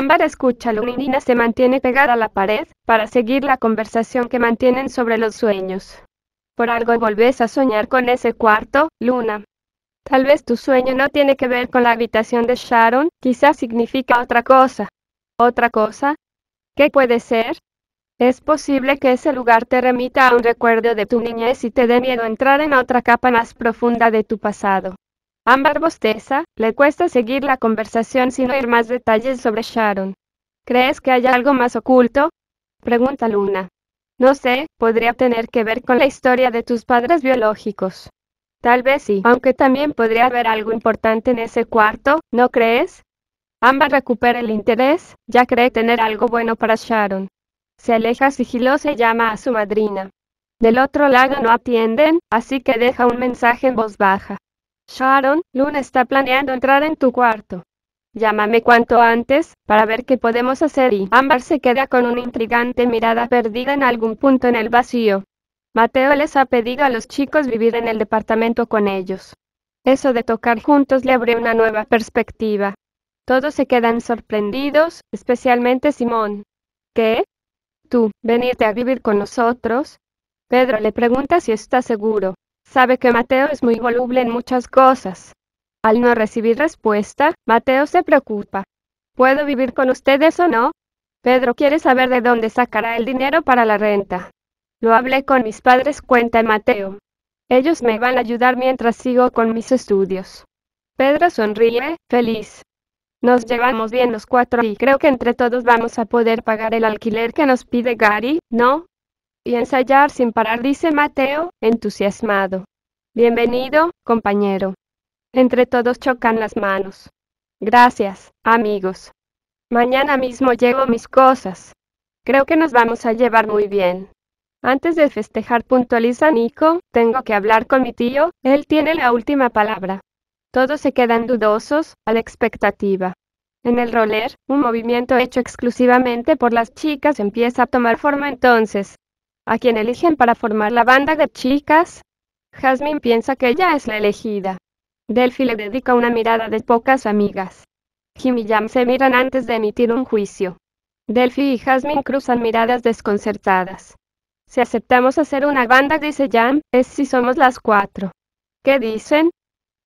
Ámbar escucha y Nina se mantiene pegada a la pared, para seguir la conversación que mantienen sobre los sueños. Por algo volvés a soñar con ese cuarto, Luna. Tal vez tu sueño no tiene que ver con la habitación de Sharon, quizás significa otra cosa. ¿Otra cosa? ¿Qué puede ser? Es posible que ese lugar te remita a un recuerdo de tu niñez y te dé miedo entrar en otra capa más profunda de tu pasado. Ambar bosteza, le cuesta seguir la conversación sin oír más detalles sobre Sharon. ¿Crees que hay algo más oculto? Pregunta Luna. No sé, podría tener que ver con la historia de tus padres biológicos. Tal vez sí, aunque también podría haber algo importante en ese cuarto, ¿no crees? Ambar recupera el interés, ya cree tener algo bueno para Sharon. Se aleja sigilosa y llama a su madrina. Del otro lado no atienden, así que deja un mensaje en voz baja. Sharon, Luna está planeando entrar en tu cuarto. Llámame cuanto antes, para ver qué podemos hacer y Ámbar se queda con una intrigante mirada perdida en algún punto en el vacío. Mateo les ha pedido a los chicos vivir en el departamento con ellos. Eso de tocar juntos le abre una nueva perspectiva. Todos se quedan sorprendidos, especialmente Simón. ¿Qué? ¿Tú, venirte a vivir con nosotros? Pedro le pregunta si está seguro sabe que Mateo es muy voluble en muchas cosas. Al no recibir respuesta, Mateo se preocupa. ¿Puedo vivir con ustedes o no? Pedro quiere saber de dónde sacará el dinero para la renta. Lo hablé con mis padres, cuenta Mateo. Ellos me van a ayudar mientras sigo con mis estudios. Pedro sonríe, feliz. Nos llevamos bien los cuatro y creo que entre todos vamos a poder pagar el alquiler que nos pide Gary, ¿no? y ensayar sin parar, dice Mateo, entusiasmado. Bienvenido, compañero. Entre todos chocan las manos. Gracias, amigos. Mañana mismo llevo mis cosas. Creo que nos vamos a llevar muy bien. Antes de festejar, puntualiza Nico, tengo que hablar con mi tío, él tiene la última palabra. Todos se quedan dudosos, a la expectativa. En el roller, un movimiento hecho exclusivamente por las chicas empieza a tomar forma entonces, a quien eligen para formar la banda de chicas. Jasmine piensa que ella es la elegida. Delphi le dedica una mirada de pocas amigas. Jim y Jam se miran antes de emitir un juicio. Delphi y Jasmine cruzan miradas desconcertadas. Si aceptamos hacer una banda, dice Jam, es si somos las cuatro. ¿Qué dicen?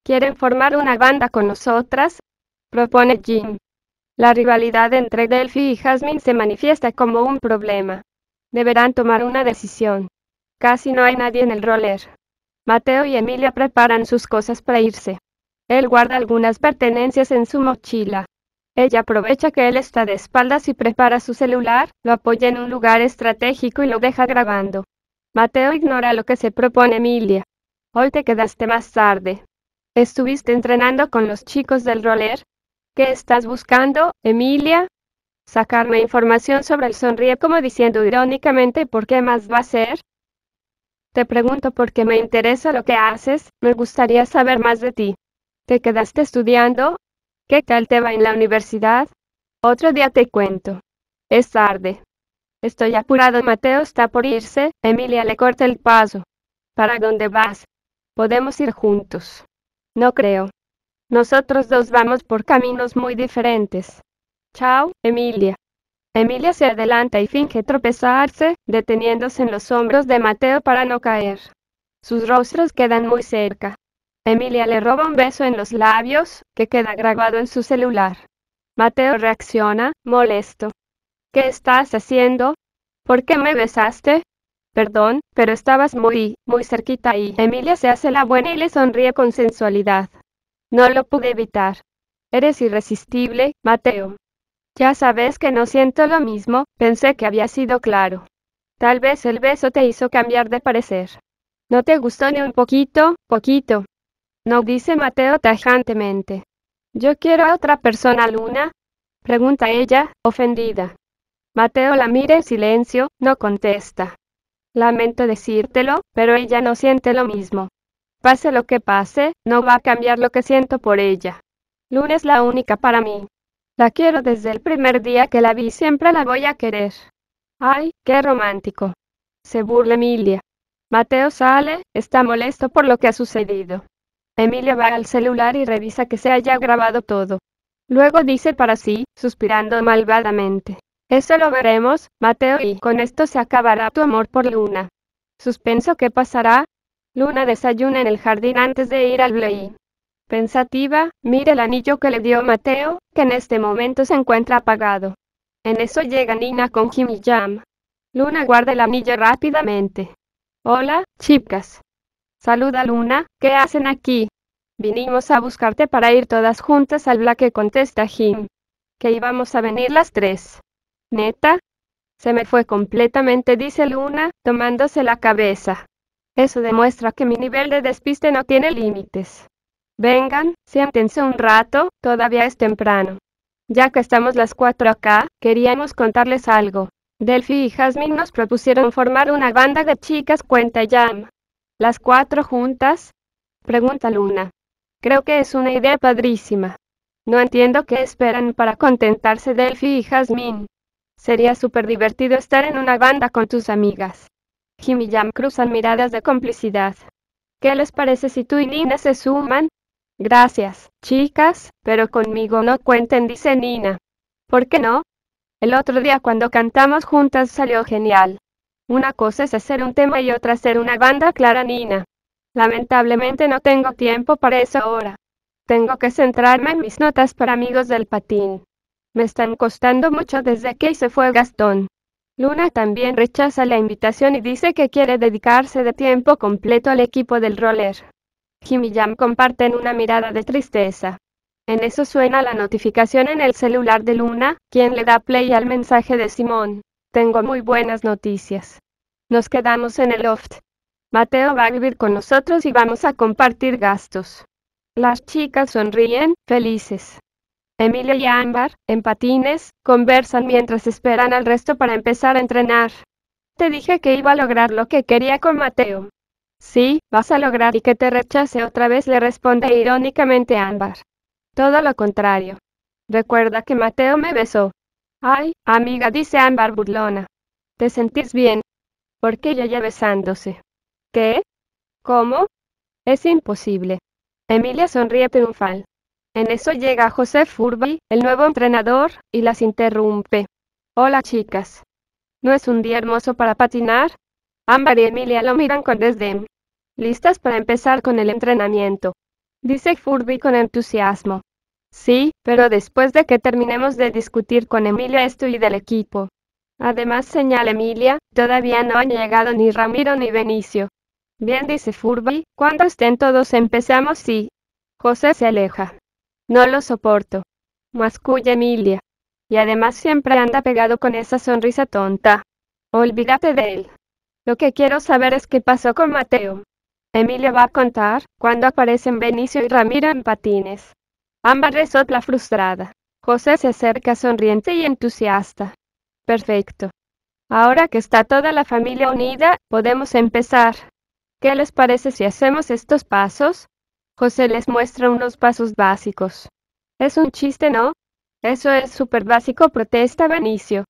¿Quieren formar una banda con nosotras? Propone Jim. La rivalidad entre Delphi y Jasmine se manifiesta como un problema deberán tomar una decisión. Casi no hay nadie en el roller. Mateo y Emilia preparan sus cosas para irse. Él guarda algunas pertenencias en su mochila. Ella aprovecha que él está de espaldas y prepara su celular, lo apoya en un lugar estratégico y lo deja grabando. Mateo ignora lo que se propone Emilia. Hoy te quedaste más tarde. ¿Estuviste entrenando con los chicos del roller? ¿Qué estás buscando, Emilia? sacarme información sobre el sonríe como diciendo irónicamente ¿por qué más va a ser? Te pregunto porque me interesa lo que haces, me gustaría saber más de ti. ¿Te quedaste estudiando? ¿Qué tal te va en la universidad? Otro día te cuento. Es tarde. Estoy apurado, Mateo está por irse, Emilia le corta el paso. ¿Para dónde vas? Podemos ir juntos. No creo. Nosotros dos vamos por caminos muy diferentes. Chao, Emilia. Emilia se adelanta y finge tropezarse, deteniéndose en los hombros de Mateo para no caer. Sus rostros quedan muy cerca. Emilia le roba un beso en los labios, que queda grabado en su celular. Mateo reacciona, molesto. ¿Qué estás haciendo? ¿Por qué me besaste? Perdón, pero estabas muy, muy cerquita y Emilia se hace la buena y le sonríe con sensualidad. No lo pude evitar. Eres irresistible, Mateo. Ya sabes que no siento lo mismo, pensé que había sido claro. Tal vez el beso te hizo cambiar de parecer. No te gustó ni un poquito, poquito. No dice Mateo tajantemente. Yo quiero a otra persona, Luna. Pregunta ella, ofendida. Mateo la mira en silencio, no contesta. Lamento decírtelo, pero ella no siente lo mismo. Pase lo que pase, no va a cambiar lo que siento por ella. Luna es la única para mí. La quiero desde el primer día que la vi, siempre la voy a querer. Ay, qué romántico. Se burla Emilia. Mateo sale, está molesto por lo que ha sucedido. Emilia va al celular y revisa que se haya grabado todo. Luego dice para sí, suspirando malvadamente. Eso lo veremos, Mateo, y con esto se acabará tu amor por Luna. Suspenso, ¿qué pasará? Luna desayuna en el jardín antes de ir al bleí. Pensativa, mira el anillo que le dio Mateo, que en este momento se encuentra apagado. En eso llega Nina con Jim y Jam. Luna guarda el anillo rápidamente. Hola, chicas. Saluda Luna, ¿qué hacen aquí? Vinimos a buscarte para ir todas juntas al Black, contesta Jim. Que íbamos a venir las tres. ¿Neta? Se me fue completamente, dice Luna, tomándose la cabeza. Eso demuestra que mi nivel de despiste no tiene límites. Vengan, siéntense un rato, todavía es temprano. Ya que estamos las cuatro acá, queríamos contarles algo. Delphi y Jasmine nos propusieron formar una banda de chicas cuenta jam. ¿Las cuatro juntas? Pregunta Luna. Creo que es una idea padrísima. No entiendo qué esperan para contentarse Delphi y Jasmine. Sería súper divertido estar en una banda con tus amigas. Jim y Jam cruzan miradas de complicidad. ¿Qué les parece si tú y Nina se suman? Gracias, chicas, pero conmigo no cuenten, dice Nina. ¿Por qué no? El otro día cuando cantamos juntas salió genial. Una cosa es hacer un tema y otra hacer una banda, Clara Nina. Lamentablemente no tengo tiempo para eso ahora. Tengo que centrarme en mis notas para amigos del patín. Me están costando mucho desde que se fue Gastón. Luna también rechaza la invitación y dice que quiere dedicarse de tiempo completo al equipo del roller. Jim y Jam comparten una mirada de tristeza. En eso suena la notificación en el celular de Luna, quien le da play al mensaje de Simón. Tengo muy buenas noticias. Nos quedamos en el loft. Mateo va a vivir con nosotros y vamos a compartir gastos. Las chicas sonríen, felices. Emilia y Ámbar, en patines, conversan mientras esperan al resto para empezar a entrenar. Te dije que iba a lograr lo que quería con Mateo. Sí, vas a lograr y que te rechace otra vez, le responde irónicamente Ámbar. Todo lo contrario. Recuerda que Mateo me besó. Ay, amiga, dice Ámbar burlona. ¿Te sentís bien? Porque ella ya besándose. ¿Qué? ¿Cómo? Es imposible. Emilia sonríe triunfal. En eso llega José Furby, el nuevo entrenador, y las interrumpe. Hola chicas. ¿No es un día hermoso para patinar? Ámbar y Emilia lo miran con desdén. ¿Listas para empezar con el entrenamiento? Dice Furby con entusiasmo. Sí, pero después de que terminemos de discutir con Emilia esto y del equipo. Además señala Emilia, todavía no han llegado ni Ramiro ni Benicio. Bien dice Furby, cuando estén todos empezamos Sí. José se aleja. No lo soporto. Masculla Emilia. Y además siempre anda pegado con esa sonrisa tonta. Olvídate de él. Lo que quiero saber es qué pasó con Mateo. Emilia va a contar cuando aparecen Benicio y Ramiro en patines. Ambas resopla frustrada. José se acerca sonriente y entusiasta. Perfecto. Ahora que está toda la familia unida, podemos empezar. ¿Qué les parece si hacemos estos pasos? José les muestra unos pasos básicos. Es un chiste, ¿no? Eso es súper básico, protesta Benicio.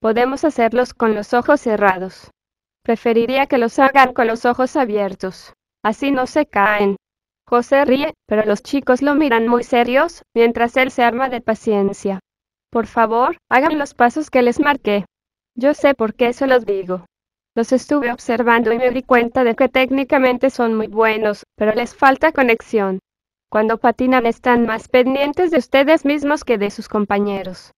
Podemos hacerlos con los ojos cerrados. Preferiría que los hagan con los ojos abiertos así no se caen. José ríe, pero los chicos lo miran muy serios, mientras él se arma de paciencia. Por favor, hagan los pasos que les marqué. Yo sé por qué se los digo. Los estuve observando y me di cuenta de que técnicamente son muy buenos, pero les falta conexión. Cuando patinan están más pendientes de ustedes mismos que de sus compañeros.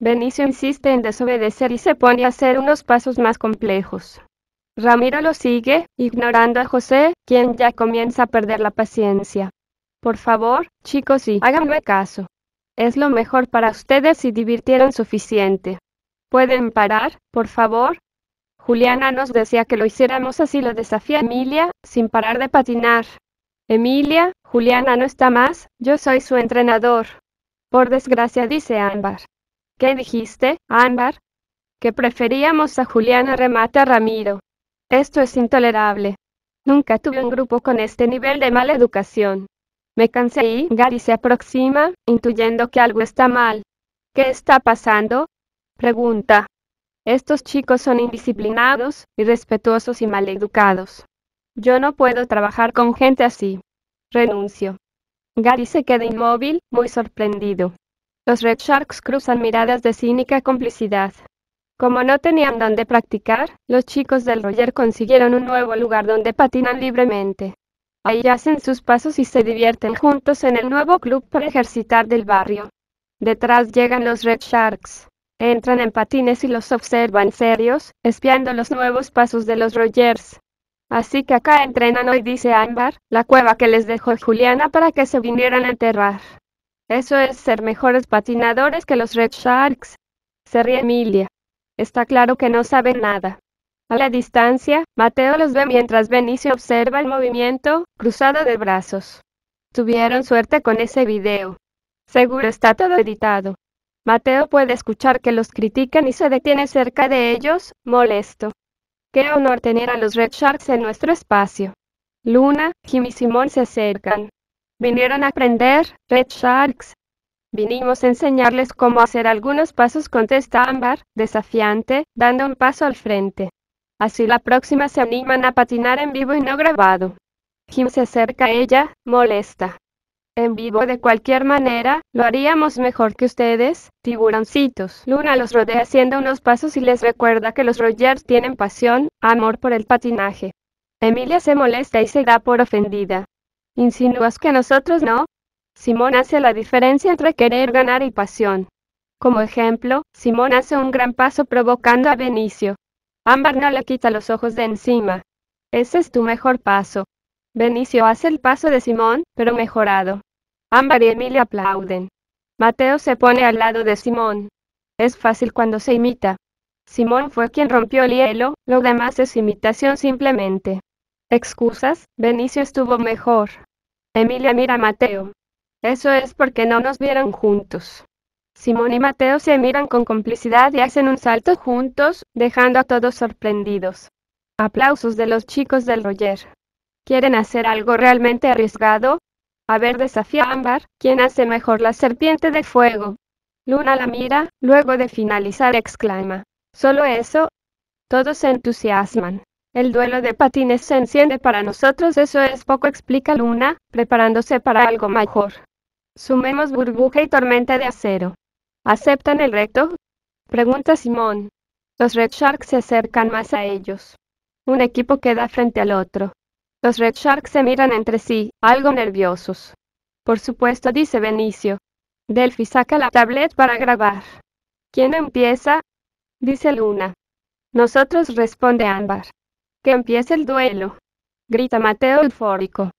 Benicio insiste en desobedecer y se pone a hacer unos pasos más complejos. Ramiro lo sigue, ignorando a José, quien ya comienza a perder la paciencia. Por favor, chicos, y háganme caso. Es lo mejor para ustedes si divirtieron suficiente. ¿Pueden parar, por favor? Juliana nos decía que lo hiciéramos así, lo desafía Emilia, sin parar de patinar. Emilia, Juliana no está más, yo soy su entrenador. Por desgracia, dice Ámbar. ¿Qué dijiste, Ámbar? Que preferíamos a Juliana remata Ramiro. Esto es intolerable. Nunca tuve un grupo con este nivel de mala educación. Me cansé y Gary se aproxima, intuyendo que algo está mal. ¿Qué está pasando? Pregunta. Estos chicos son indisciplinados, irrespetuosos y maleducados. Yo no puedo trabajar con gente así. Renuncio. Gary se queda inmóvil, muy sorprendido. Los Red Sharks cruzan miradas de cínica complicidad. Como no tenían donde practicar, los chicos del Roger consiguieron un nuevo lugar donde patinan libremente. Ahí hacen sus pasos y se divierten juntos en el nuevo club para ejercitar del barrio. Detrás llegan los Red Sharks. Entran en patines y los observan serios, espiando los nuevos pasos de los Rogers. Así que acá entrenan hoy, dice Ámbar, la cueva que les dejó Juliana para que se vinieran a enterrar. Eso es ser mejores patinadores que los Red Sharks. Se ríe Emilia. Está claro que no saben nada. A la distancia, Mateo los ve mientras Benicio observa el movimiento, cruzado de brazos. Tuvieron suerte con ese video. Seguro está todo editado. Mateo puede escuchar que los critican y se detiene cerca de ellos, molesto. Qué honor tener a los Red Sharks en nuestro espacio. Luna, Jim y Simón se acercan. Vinieron a aprender, Red Sharks, Vinimos a enseñarles cómo hacer algunos pasos, contesta Ámbar, desafiante, dando un paso al frente. Así la próxima se animan a patinar en vivo y no grabado. Jim se acerca a ella, molesta. En vivo de cualquier manera, lo haríamos mejor que ustedes, tiburoncitos. Luna los rodea haciendo unos pasos y les recuerda que los Rogers tienen pasión, amor por el patinaje. Emilia se molesta y se da por ofendida. ¿Insinúas que nosotros no? Simón hace la diferencia entre querer ganar y pasión. Como ejemplo, Simón hace un gran paso provocando a Benicio. Ámbar no le quita los ojos de encima. Ese es tu mejor paso. Benicio hace el paso de Simón, pero mejorado. Ámbar y Emilia aplauden. Mateo se pone al lado de Simón. Es fácil cuando se imita. Simón fue quien rompió el hielo, lo demás es imitación simplemente. Excusas, Benicio estuvo mejor. Emilia mira a Mateo. Eso es porque no nos vieron juntos. Simón y Mateo se miran con complicidad y hacen un salto juntos, dejando a todos sorprendidos. Aplausos de los chicos del roller. ¿Quieren hacer algo realmente arriesgado? A ver, desafía a Ámbar, ¿quién hace mejor la serpiente de fuego? Luna la mira, luego de finalizar exclama. ¿Solo eso? Todos se entusiasman. El duelo de patines se enciende para nosotros, eso es poco, explica Luna, preparándose para algo mejor. Sumemos burbuja y tormenta de acero. ¿Aceptan el reto? Pregunta Simón. Los Red Sharks se acercan más a ellos. Un equipo queda frente al otro. Los Red Sharks se miran entre sí, algo nerviosos. Por supuesto, dice Benicio. Delphi saca la tablet para grabar. ¿Quién empieza? Dice Luna. Nosotros responde Ámbar. Que empiece el duelo. Grita Mateo eufórico.